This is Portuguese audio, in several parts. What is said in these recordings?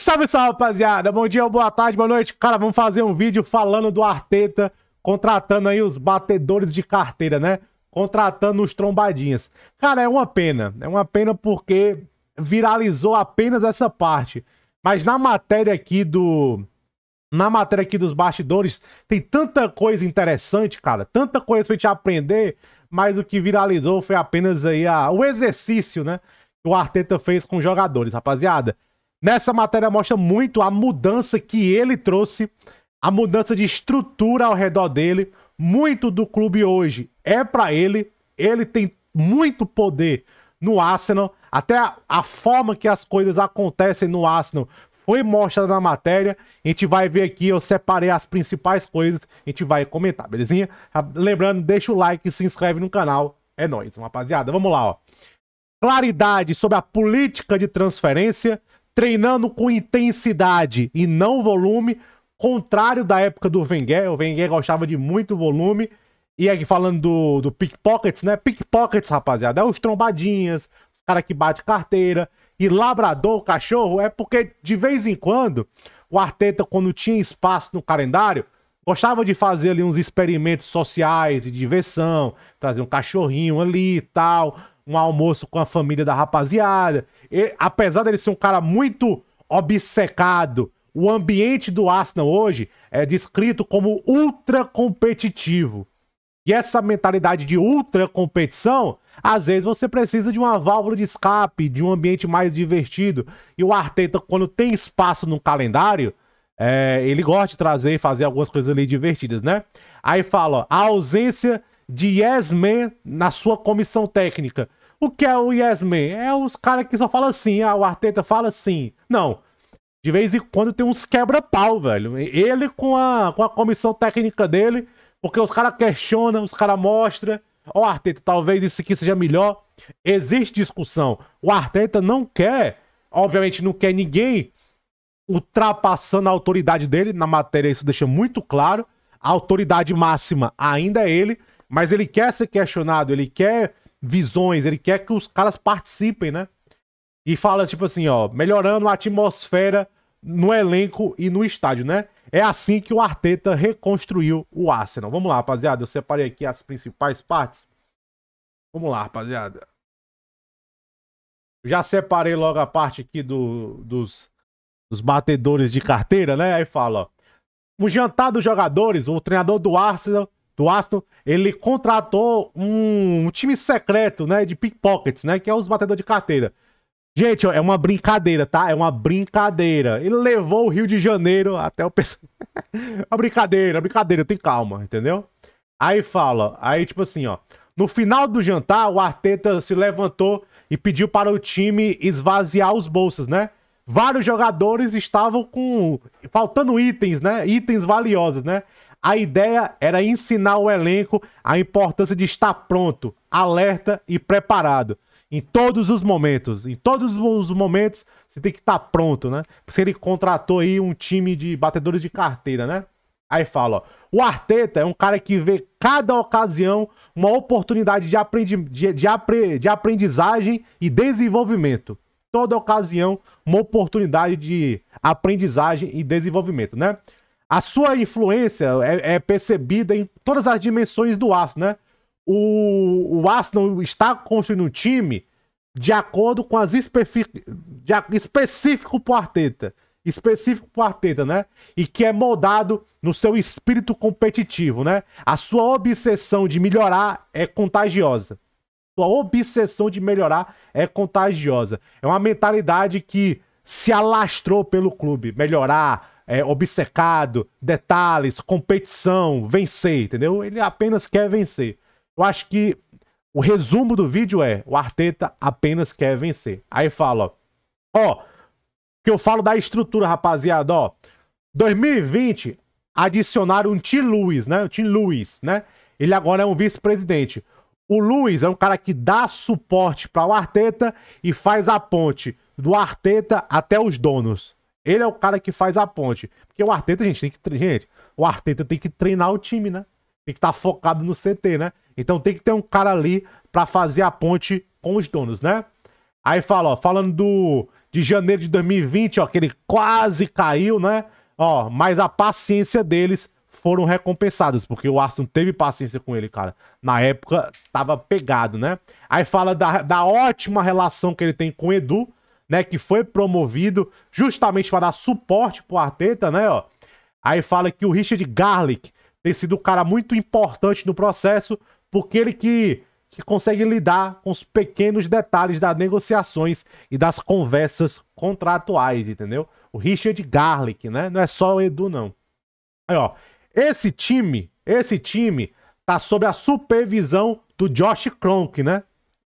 Salve, salve, rapaziada. Bom dia, boa tarde, boa noite. Cara, vamos fazer um vídeo falando do Arteta contratando aí os batedores de carteira, né? Contratando os trombadinhas. Cara, é uma pena. É uma pena porque viralizou apenas essa parte. Mas na matéria aqui do na matéria aqui dos bastidores, tem tanta coisa interessante, cara, tanta coisa pra gente aprender, mas o que viralizou foi apenas aí a... o exercício, né? Que o Arteta fez com os jogadores, rapaziada. Nessa matéria mostra muito a mudança que ele trouxe, a mudança de estrutura ao redor dele. Muito do clube hoje é para ele. Ele tem muito poder no Arsenal. Até a, a, forma que as coisas acontecem no Arsenal foi mostrada na matéria. A gente vai ver aqui, eu separei as principais coisas, a gente vai comentar, belezinha? Lembrando, deixa o like, e se inscreve no canal. É nóis, rapaziada. Vamos lá, ó. Claridade sobre a política de transferência treinando com intensidade e não volume, contrário da época do Wenger. O Wenger gostava de muito volume. E aqui falando do, do pickpockets, né? Pickpockets, rapaziada, é os trombadinhas, os caras que bate carteira. E labrador, cachorro, é porque de vez em quando o Arteta, quando tinha espaço no calendário, gostava de fazer ali uns experimentos sociais e diversão, trazer um cachorrinho ali e tal um almoço com a família da rapaziada. apesar dele ser um cara muito obcecado, o ambiente do Arsenal hoje é descrito como ultra competitivo. E essa mentalidade de ultra competição, às vezes você precisa de uma válvula de escape, de um ambiente mais divertido. E o Arteta, quando tem espaço no calendário, é, ele gosta de trazer e fazer algumas coisas ali divertidas, né? Aí fala, a ausência de yes man na sua comissão técnica. O que é o Yes Man? É os caras que só falam assim, ah, o Arteta fala assim. Não. De vez em quando tem uns quebra-pau, velho. Ele com a, com a comissão técnica dele, porque os caras questionam, os caras mostram. Ó, oh, Arteta, talvez isso aqui seja melhor. Existe discussão. O Arteta não quer, obviamente não quer ninguém ultrapassando a autoridade dele. Na matéria isso deixa muito claro. A autoridade máxima ainda é ele, mas ele quer ser questionado, ele quer visões, ele quer que os caras participem, né? E fala, tipo assim, ó, melhorando a atmosfera no elenco e no estádio, né? É assim que o Arteta reconstruiu o Arsenal. Vamos lá, rapaziada, eu separei aqui as principais partes. Vamos lá, rapaziada. Já separei logo a parte aqui do, dos, dos batedores de carteira, né? Aí fala, ó. Um jantar dos jogadores, o treinador do Arsenal do Aston, ele contratou um, um time secreto, né, de pickpockets, né, que é os batedores de carteira. Gente, ó, é uma brincadeira, tá? É uma brincadeira. Ele levou o Rio de Janeiro até o pessoal. uma brincadeira, a brincadeira, tem calma, entendeu? Aí fala, aí tipo assim, ó, no final do jantar, o Arteta se levantou e pediu para o time esvaziar os bolsos, né? Vários jogadores estavam com faltando itens, né? Itens valiosos, né? A ideia era ensinar o elenco a importância de estar pronto, alerta e preparado. Em todos os momentos. Em todos os momentos, você tem que estar pronto, né? Porque ele contratou aí um time de batedores de carteira, né? Aí fala, ó, o Arteta é um cara que vê cada ocasião uma oportunidade de, aprendi de, de, apre de aprendizagem e desenvolvimento. Toda ocasião, uma oportunidade de aprendizagem e desenvolvimento, né? A sua influência é, é percebida em todas as dimensões do Arsenal, né? O, o Arsenal está construindo um time de acordo com as especific... de... específico pro Arteta. Específico pro Arteta, né? E que é moldado no seu espírito competitivo, né? A sua obsessão de melhorar é contagiosa. Sua obsessão de melhorar é contagiosa. É uma mentalidade que se alastrou pelo clube. Melhorar, é, obcecado, detalhes, competição, vencer, entendeu? Ele apenas quer vencer. Eu acho que o resumo do vídeo é: o Arteta apenas quer vencer. Aí fala, ó, que eu falo da estrutura, rapaziada, ó. 2020 adicionaram um Tim Lewis, né? O Tim Lewis, né? Ele agora é um vice-presidente. O Luiz é um cara que dá suporte para o Arteta e faz a ponte do Arteta até os donos. Ele é o cara que faz a ponte. Porque o Arteta, gente, tem que. Gente, o Arteta tem que treinar o time, né? Tem que estar tá focado no CT, né? Então tem que ter um cara ali para fazer a ponte com os donos, né? Aí fala, ó, falando do de janeiro de 2020, ó, que ele quase caiu, né? Ó, mas a paciência deles foram recompensadas, porque o Aston teve paciência com ele, cara. Na época, tava pegado, né? Aí fala da, da ótima relação que ele tem com o Edu, né, que foi promovido justamente para dar suporte pro Arteta, né, ó. Aí fala que o Richard Garlic tem sido um cara muito importante no processo, porque ele que, que consegue lidar com os pequenos detalhes das negociações e das conversas contratuais, entendeu? O Richard Garlic, né? Não é só o Edu, não. Aí, ó, esse time, esse time tá sob a supervisão do Josh Kronk, né?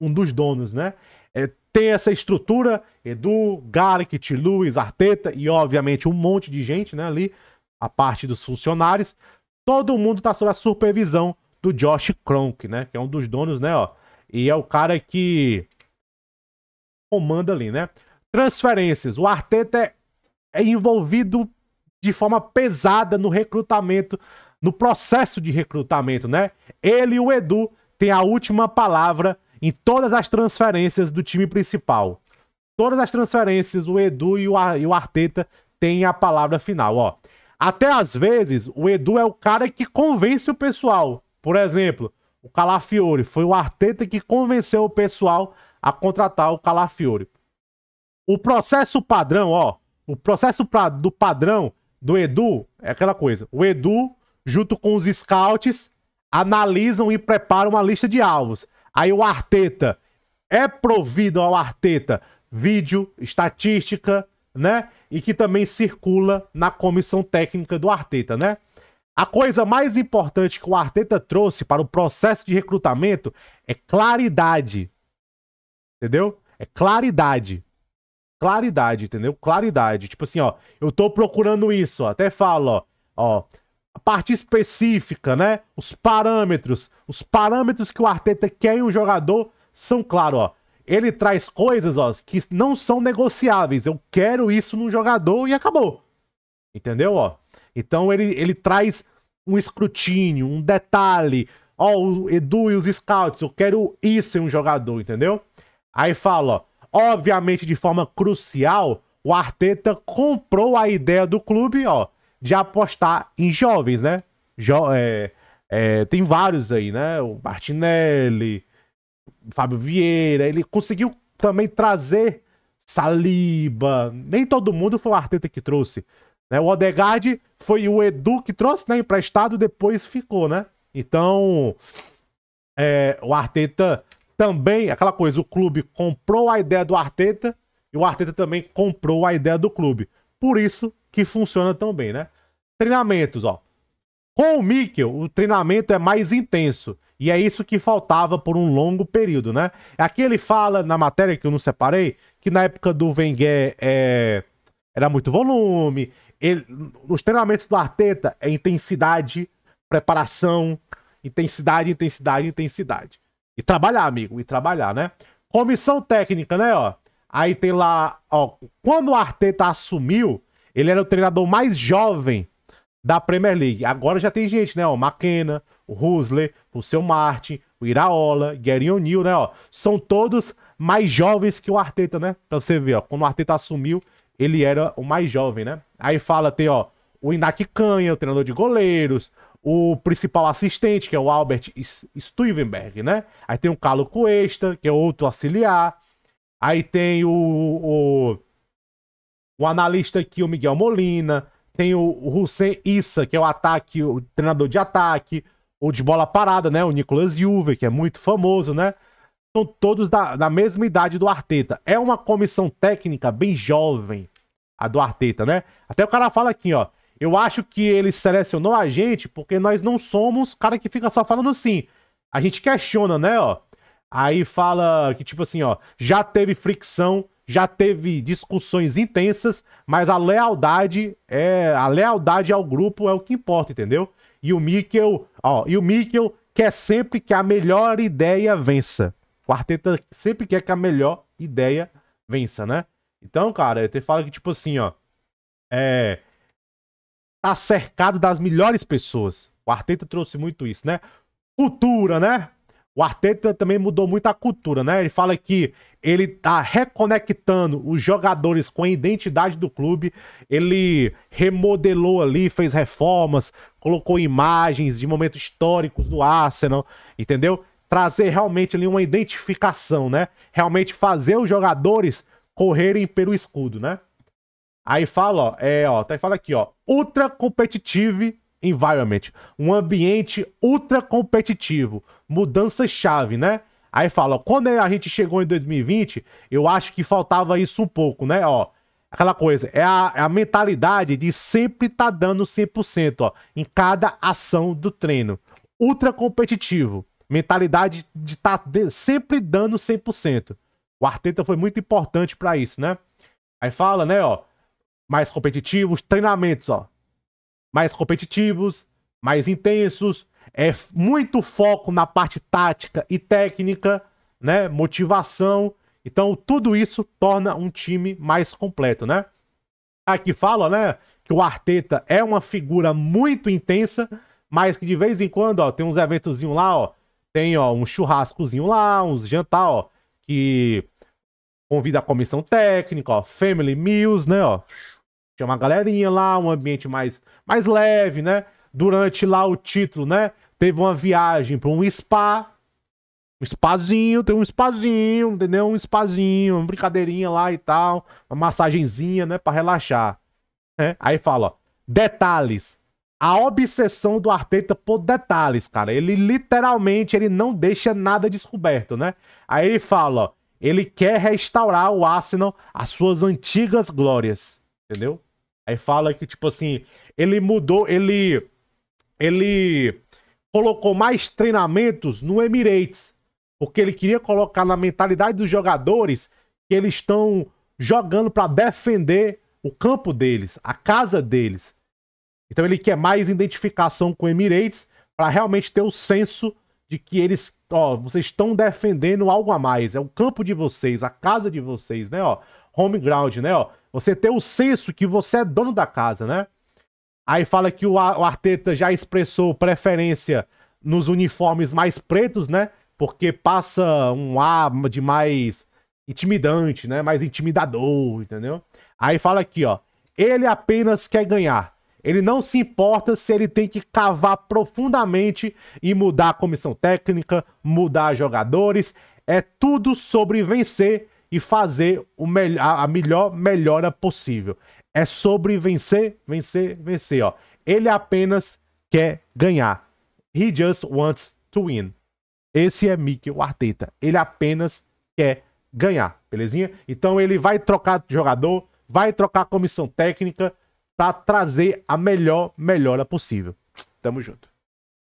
Um dos donos, né? É, tem essa estrutura Edu, Garrick, Luiz, Arteta e, obviamente, um monte de gente né, ali, a parte dos funcionários. Todo mundo está sob a supervisão do Josh Kronk, né? Que é um dos donos, né? Ó, e é o cara que comanda ali, né? Transferências. O Arteta é envolvido de forma pesada no recrutamento, no processo de recrutamento, né? Ele e o Edu têm a última palavra em todas as transferências do time principal. Todas as transferências, o Edu e o, e o Arteta têm a palavra final, ó. Até às vezes, o Edu é o cara que convence o pessoal. Por exemplo, o Calafiore. Foi o Arteta que convenceu o pessoal a contratar o Calafiore. O processo padrão, ó. O processo pra, do padrão do Edu é aquela coisa. O Edu, junto com os scouts, analisam e preparam uma lista de alvos. Aí o Arteta é provido ao Arteta vídeo, estatística, né? E que também circula na comissão técnica do Arteta, né? A coisa mais importante que o Arteta trouxe para o processo de recrutamento é claridade. Entendeu? É claridade. Claridade, entendeu? Claridade. Tipo assim, ó, eu tô procurando isso, ó, até falo, ó, ó, a parte específica, né? Os parâmetros, os parâmetros que o Arteta quer em um jogador são claros, ó ele traz coisas ó, que não são negociáveis. Eu quero isso num jogador e acabou. Entendeu? Ó? Então ele, ele traz um escrutínio, um detalhe. Ó, o Edu e os scouts, eu quero isso em um jogador, entendeu? Aí fala, ó, obviamente de forma crucial, o Arteta comprou a ideia do clube, ó, de apostar em jovens, né? Jo é, é, tem vários aí, né? O Martinelli, Fábio Vieira, ele conseguiu também trazer Saliba. Nem todo mundo foi o Arteta que trouxe. Né? O Odegaard foi o Edu que trouxe, né? Emprestado, depois ficou, né? Então, é, o Arteta também, aquela coisa, o clube comprou a ideia do Arteta e o Arteta também comprou a ideia do clube. Por isso que funciona tão bem, né? Treinamentos, ó. Com o Mikkel, o treinamento é mais intenso. E é isso que faltava por um longo período, né? Aqui ele fala, na matéria que eu não separei, que na época do Wenger é... era muito volume, ele... os treinamentos do Arteta é intensidade, preparação, intensidade, intensidade, intensidade. E trabalhar, amigo, e trabalhar, né? Comissão técnica, né, ó? Aí tem lá, ó, quando o Arteta assumiu, ele era o treinador mais jovem da Premier League. Agora já tem gente, né, ó, McKenna, o Rusler, o seu Martin, o Iraola, Gary O'Neill, né, ó, são todos mais jovens que o Arteta, né? Pra você ver, ó, quando o Arteta assumiu, ele era o mais jovem, né? Aí fala, tem, ó, o Inaki Canha, o treinador de goleiros, o principal assistente, que é o Albert Stuivenberg, né? Aí tem o Carlo Cuesta, que é outro auxiliar. Aí tem o, o, o analista aqui, o Miguel Molina. Tem o, o Hussein Issa, que é o ataque, o treinador de ataque ou de bola parada, né? O Nicolas Juve, que é muito famoso, né? São todos da, da mesma idade do Arteta. É uma comissão técnica bem jovem, a do Arteta, né? Até o cara fala aqui, ó. Eu acho que ele selecionou a gente porque nós não somos cara que fica só falando assim. A gente questiona, né, ó. Aí fala que, tipo assim, ó, já teve fricção, já teve discussões intensas, mas a lealdade é. A lealdade ao grupo é o que importa, entendeu? E o Mikkel, ó, e o Mikkel quer sempre que a melhor ideia vença. O Arteta sempre quer que a melhor ideia vença, né? Então, cara, ele fala que, tipo assim, ó, é... Tá cercado das melhores pessoas. O Arteta trouxe muito isso, né? Cultura, né? o Arteta também mudou muito a cultura, né? Ele fala que ele tá reconectando os jogadores com a identidade do clube. Ele remodelou ali, fez reformas, colocou imagens de momentos históricos do Arsenal, entendeu? Trazer realmente ali uma identificação, né? Realmente fazer os jogadores correrem pelo escudo, né? Aí fala, ó, é, ó, tá, fala aqui, ó, ultra competitive environment, um ambiente ultra competitivo, mudança-chave, né? Aí fala, quando a gente chegou em 2020, eu acho que faltava isso um pouco, né? Ó, aquela coisa, é a, é a mentalidade de sempre estar tá dando 100%, ó, em cada ação do treino. Ultra competitivo, mentalidade de estar tá sempre dando 100%. O Arteta foi muito importante para isso, né? Aí fala, né, ó, mais competitivos, treinamentos, ó, mais competitivos, mais intensos, é muito foco na parte tática e técnica, né? Motivação. Então, tudo isso torna um time mais completo, né? Aqui fala, né, que o Arteta é uma figura muito intensa, mas que de vez em quando, ó, tem uns eventozinho lá, ó, tem, ó, um churrascozinho lá, uns jantar, ó, que convida a comissão técnica, ó, family meals, né, ó, tinha uma galerinha lá, um ambiente mais, mais leve, né? Durante lá o título, né? Teve uma viagem para um spa. Um spazinho, tem um spazinho, entendeu? Um spazinho, uma brincadeirinha lá e tal. Uma massagenzinha, né? Pra relaxar. Né? Aí fala, ó, detalhes a obsessão do Arteta por detalhes, cara. Ele literalmente ele não deixa nada descoberto, né? Aí ele fala, ó, ele quer restaurar o Arsenal às suas antigas glórias, entendeu? Aí fala que, tipo assim, ele mudou, ele. Ele colocou mais treinamentos no Emirates. Porque ele queria colocar na mentalidade dos jogadores que eles estão jogando para defender o campo deles, a casa deles. Então ele quer mais identificação com o Emirates para realmente ter o senso de que eles, ó, vocês estão defendendo algo a mais, é o campo de vocês, a casa de vocês, né, ó, home ground, né, ó. Você ter o senso que você é dono da casa, né? Aí fala que o Arteta já expressou preferência nos uniformes mais pretos, né? Porque passa um ar de mais intimidante, né? Mais intimidador, entendeu? Aí fala aqui, ó. Ele apenas quer ganhar. Ele não se importa se ele tem que cavar profundamente e mudar a comissão técnica, mudar jogadores. É tudo sobre vencer e fazer o me a, melhor melhora possível. É sobre vencer, vencer, vencer. Ó. Ele apenas quer ganhar. He just wants to win. Esse é Mikel Arteta. Ele apenas quer ganhar, belezinha? Então ele vai trocar de jogador, vai trocar comissão técnica para trazer a melhor melhora possível. Tamo junto.